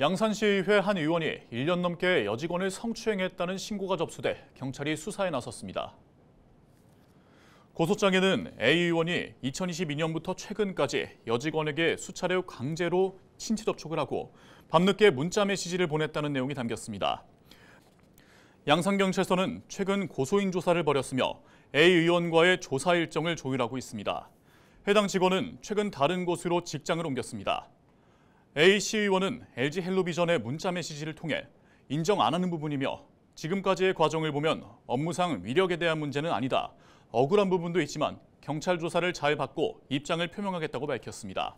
양산시의회 한 의원이 1년 넘게 여직원을 성추행했다는 신고가 접수돼 경찰이 수사에 나섰습니다. 고소장에는 A 의원이 2022년부터 최근까지 여직원에게 수차례 강제로 신체 접촉을 하고 밤늦게 문자 메시지를 보냈다는 내용이 담겼습니다. 양산경찰서는 최근 고소인 조사를 벌였으며 A 의원과의 조사 일정을 조율하고 있습니다. 해당 직원은 최근 다른 곳으로 직장을 옮겼습니다. A씨 의원은 LG 헬로비전의 문자 메시지를 통해 인정 안 하는 부분이며 지금까지의 과정을 보면 업무상 위력에 대한 문제는 아니다. 억울한 부분도 있지만 경찰 조사를 잘 받고 입장을 표명하겠다고 밝혔습니다.